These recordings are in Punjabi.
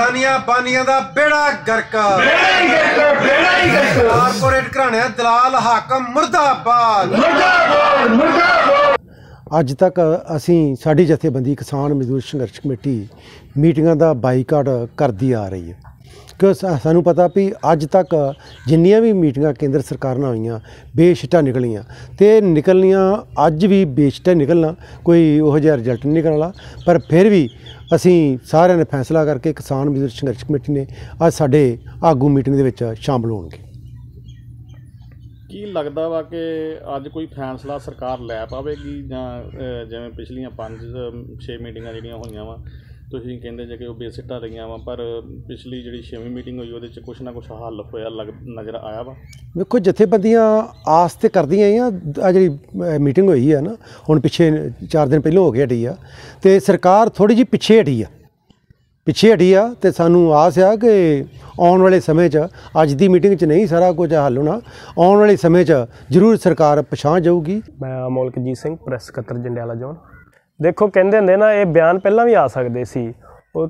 ਦਾਨੀਆਂ ਬਾਨੀਆਂ ਦਾ ਬੇੜਾ ਗਰਕ ਬੇੜਾ ਹੀ ਗਰਕ ਬੇੜਾ ਹੀ ਕਾਰਪੋਰੇਟ ਘਰਾਣਿਆਂ ਦਲਾਲ ਹਾਕਮ ਮਰਦਾਬਾਦ ਮਰਦਾਬਾਦ ਮਰਦਾਬਾਦ ਅੱਜ ਤੱਕ ਅਸੀਂ ਸਾਡੀ ਜਥੇਬੰਦੀ ਕਿਸਾਨ ਮਜ਼ਦੂਰ ਸੰਘਰਸ਼ ਕਮੇਟੀ ਮੀਟਿੰਗਾਂ ਦਾ ਬਾਈਕਾਟ ਕਰਦੀ ਆ ਰਹੀ ਹੈ ਕਿ ਸਾਨੂੰ ਪਤਾ ਵੀ ਅੱਜ ਤੱਕ ਜਿੰਨੀਆਂ ਵੀ ਮੀਟਿੰਗਾਂ ਕੇਂਦਰ ਸਰਕਾਰ ਨਾਲ ਹੋਈਆਂ ਬੇਸ਼ਟਾ ਨਿਕਲੀਆਂ ਤੇ ਨਿਕਲਨੀਆਂ ਅੱਜ ਵੀ ਬੇਸ਼ਟਾ ਨਿਕਲਣਾ ਕੋਈ ਉਹ ਜਿਹਾ ਰਿਜ਼ਲਟ ਨਹੀਂ ਨਿਕਲਣ ਵਾਲਾ ਪਰ ਫਿਰ ਵੀ ਅਸੀਂ ਸਾਰਿਆਂ ਨੇ ਫੈਸਲਾ ਕਰਕੇ ਕਿਸਾਨ ਵਿਦਰ ਸੰਘਰਸ਼ ਕਮੇਟੀ ਨੇ ਅੱਜ ਸਾਡੇ ਆਗੂ ਮੀਟਿੰਗ ਦੇ ਵਿੱਚ ਸ਼ਾਮਲ ਹੋਣਗੇ ਕੀ ਲੱਗਦਾ ਵਾ ਕਿ ਅੱਜ ਕੋਈ ਫੈਸਲਾ ਸਰਕਾਰ ਲੈ ਪਾਵੇਗੀ ਜਾਂ ਜਿਵੇਂ ਪਿਛਲੀਆਂ 5 6 ਮੀਟਿੰਗਾਂ ਜਿਹੜੀਆਂ ਹੋਈਆਂ ਵਾ ਤੁਸੀਂ ਕਹਿੰਦੇ ਜੇ ਕਿ ਉਹ ਬੇਸਿੱਟਾ ਰਹੀਆਂ ਵਾ ਪਰ ਪਿਛਲੀ ਜਿਹੜੀ 6ਵੀਂ ਮੀਟਿੰਗ ਹੋਈ ਉਹਦੇ 'ਚ ਕੁਛ ਨਾ ਕੁਛ ਹੱਲ ਹੋਇਆ ਲੱਗ ਨਜ਼ਰ ਆਇਆ ਵਾ ਵੇਖੋ ਜਥੇਬੰਦੀਆਂ ਆਸ ਤੇ ਕਰਦੀਆਂ ਆ ਆ ਜਿਹੜੀ ਮੀਟਿੰਗ ਹੋਈ ਹੈ ਨਾ ਹੁਣ ਪਿੱਛੇ 4 ਦਿਨ ਪਹਿਲਾਂ ਹੋ ਗਿਆ ਢੀ ਆ ਤੇ ਸਰਕਾਰ ਥੋੜੀ ਜੀ ਪਿੱਛੇ ਢੀ ਆ ਪਿੱਛੇ ਢੀ ਆ ਤੇ ਸਾਨੂੰ ਆਸ ਆ ਕਿ ਆਉਣ ਵਾਲੇ ਸਮੇਂ 'ਚ ਅੱਜ ਦੀ ਮੀਟਿੰਗ 'ਚ ਨਹੀਂ ਸਾਰਾ ਕੁਝ ਹੱਲ ਹੋਣਾ ਆਉਣ ਵਾਲੇ ਸਮੇਂ 'ਚ ਜ਼ਰੂਰ ਸਰਕਾਰ ਪਛਾਣ ਜਾਊਗੀ ਮੈਂ ਮੌਲਕਜੀਤ ਸਿੰਘ ਪ੍ਰੈਸ ਕਤਰ ਜੰਡਿਆਲਾ ਜੋਨ ਦੇਖੋ ਕਹਿੰਦੇ ਹੁੰਦੇ ਨਾ ਇਹ ਬਿਆਨ ਪਹਿਲਾਂ ਵੀ ਆ ਸਕਦੇ ਸੀ ਉਹ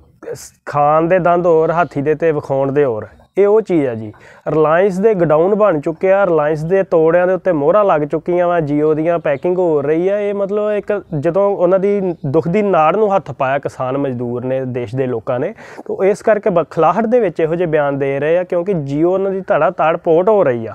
ਖਾਨ ਦੇ ਦੰਦ ਹੋਰ ਹਾਥੀ ਦੇ ਤੇ ਵਿਖਾਉਣ ਦੇ ਹੋਰ ਇਹ ਉਹ ਚੀਜ਼ ਆ ਜੀ ਰਿਲਾਇੰਸ ਦੇ ਗਡਾਊਨ ਬਣ ਚੁੱਕੇ ਆ ਰਿਲਾਇੰਸ ਦੇ ਤੋੜਿਆਂ ਦੇ ਉੱਤੇ ਮੋਹਰਾਂ ਲੱਗ ਚੁੱਕੀਆਂ ਵਾ ਜੀਓ ਦੀਆਂ ਪੈਕਿੰਗ ਹੋ ਰਹੀ ਆ ਇਹ ਮਤਲਬ ਇੱਕ ਜਦੋਂ ਉਹਨਾਂ ਦੀ ਦੁੱਖ ਦੀ ਨਾੜ ਨੂੰ ਹੱਥ ਪਾਇਆ ਕਿਸਾਨ ਮਜ਼ਦੂਰ ਨੇ ਦੇਸ਼ ਦੇ ਲੋਕਾਂ ਨੇ ਤਾਂ ਇਸ ਕਰਕੇ ਬਖਲਾਹਟ ਦੇ ਵਿੱਚ ਇਹੋ ਜਿਹੇ ਬਿਆਨ ਦੇ ਰਹੇ ਆ ਕਿਉਂਕਿ ਜੀਓ ਉਹਨਾਂ ਦੀ ਧੜਾ ਤਾੜ ਪੋਟ ਹੋ ਰਹੀ ਆ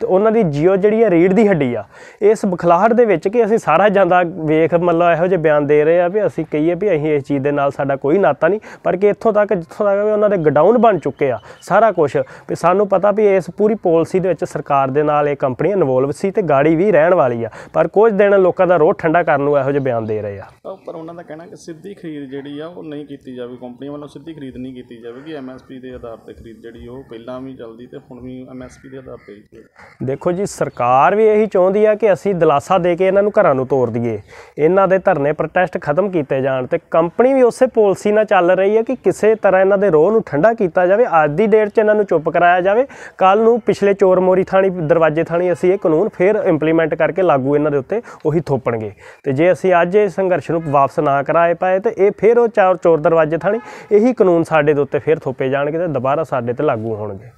ਤੇ ਉਹਨਾਂ ਦੀ ਜੀਓ ਜਿਹੜੀ ਹੈ ਰੀੜ ਦੀ ਹੱਡੀ ਆ ਇਸ ਬਖਲਾਹਟ ਦੇ ਵਿੱਚ ਕਿ ਅਸੀਂ ਸਾਰਾ ਜਾਂਦਾ ਵੇਖ ਮੱਲ ਇਹੋ ਜਿਹੇ ਬਿਆਨ ਦੇ ਰਹੇ ਆ ਵੀ ਅਸੀਂ ਕਹੀਏ ਵੀ ਅਸੀਂ ਇਸ ਚੀਜ਼ ਦੇ ਨਾਲ ਸਾਡਾ ਕੋਈ ਨਾਤਾ ਨਹੀਂ ਪਰ ਕਿ ਇੱਥੋਂ ਤੱਕ ਜਿੱਥੋਂ ਤੱਕ ਵੀ ਉਹਨਾਂ ਦੇ ਗਡਾਊਨ ਬਣ ਚੁੱਕੇ ਆ ਸਾਰਾ ਕੁਝ ਵੀ ਸਾਨੂੰ ਪਤਾ ਵੀ ਇਸ ਪੂਰੀ ਪਾਲਿਸੀ ਦੇ ਵਿੱਚ ਸਰਕਾਰ ਦੇ ਨਾਲ ਇਹ ਕੰਪਨੀ ਇਨਵੋਲਵ ਸੀ ਤੇ ਗਾੜੀ ਵੀ ਰਹਿਣ ਵਾਲੀ ਆ ਪਰ ਕੁਝ ਦਿਨ ਲੋਕਾਂ ਦਾ ਰੋਹ ਠੰਡਾ ਕਰਨ ਨੂੰ ਇਹੋ ਜਿਹੇ ਬਿਆਨ ਦੇ ਰਹੇ ਆ ਪਰ ਉਹਨਾਂ ਦਾ ਕਹਿਣਾ ਕਿ ਸਿੱਧੀ ਖਰੀਦ ਜਿਹੜੀ ਆ ਉਹ ਨਹੀਂ ਕੀਤੀ ਜਾਵੇ ਕੰਪਨੀ ਵੱਲੋਂ ਸਿੱਧੀ ਖਰੀਦ ਨਹੀਂ ਕੀਤੀ ਜਾਵੇਗੀ ਐਮਐਸਪੀ ਦੇ ਆਧਾਰ ਤੇ ਖਰੀਦ ਜਿਹੜੀ ਉਹ ਪਹਿਲਾਂ ਵੀ ਚੱਲਦੀ ਤੇ ਹੁਣ ਵੀ ਐਮਐਸਪੀ ਦੇ ਆਧਾਰ ਤੇ ਹੀ ਦੇਖੋ ਜੀ ਸਰਕਾਰ ਵੀ ਇਹੀ ਚਾਹੁੰਦੀ ਆ ਕਿ ਅਸੀਂ ਦਲਾਸਾ ਦੇ ਕੇ ਇਹਨਾਂ ਨੂੰ ਘਰਾਂ ਨੂੰ ਤੋੜ ਦਈਏ ਇਹਨਾਂ ਦੇ ਧਰਨੇ ਪ੍ਰੋਟੈਸਟ ਖਤਮ ਕੀਤੇ ਜਾਣ ਤੇ ਕੰਪਨੀ ਵੀ ਉਸੇ ਪਾਲਿਸੀ ਨਾਲ ਚੱਲ ਰਹੀ ਹੈ ਕਿ ਕਿਸੇ ਤਰ੍ਹਾਂ ਇਹਨਾਂ ਦੇ ਰੋਹ ਨੂੰ ਠੰਡਾ ਕੀਤਾ ਜਾਵੇ ਅੱਜ ਦੀ ਡੇਟ 'ਚ ਇਹਨਾਂ ਨੂੰ ਚੁੱਪ ਕਰਾਇਆ ਜਾਵੇ ਕੱਲ ਨੂੰ ਪਿਛਲੇ ਚੋਰ ਮੋਰੀ ਥਾਣੀ ਦਰਵਾਜ਼ੇ ਥਾਣੀ ਅਸੀਂ ਇਹ ਕਾਨੂੰਨ ਫੇਰ ਇੰਪਲੀਮੈਂਟ ਕਰਕੇ ਲਾਗੂ ਇਹਨਾਂ ਦੇ ਉੱਤੇ ਉਹੀ ਥੋਪਣਗੇ ਤੇ ਜੇ ਅਸੀਂ ਅੱਜ ਇਹ ਸੰਘਰਸ਼ ਨੂੰ ਵਾਪਸ ਨਾ ਕਰਾਏ ਪਾਏ ਤੇ ਇਹ ਫੇਰ ਉਹ ਚੋਰ ਦਰਵਾਜ਼ੇ ਥਾਣੀ ਇਹੀ ਕਾਨੂੰਨ ਸਾਡੇ ਦੇ ਉੱਤੇ ਫੇਰ ਥੋਪੇ ਜਾਣਗੇ ਤੇ ਦੁਬਾਰਾ ਸਾਡੇ ਤੇ ਲਾਗੂ ਹੋਣਗੇ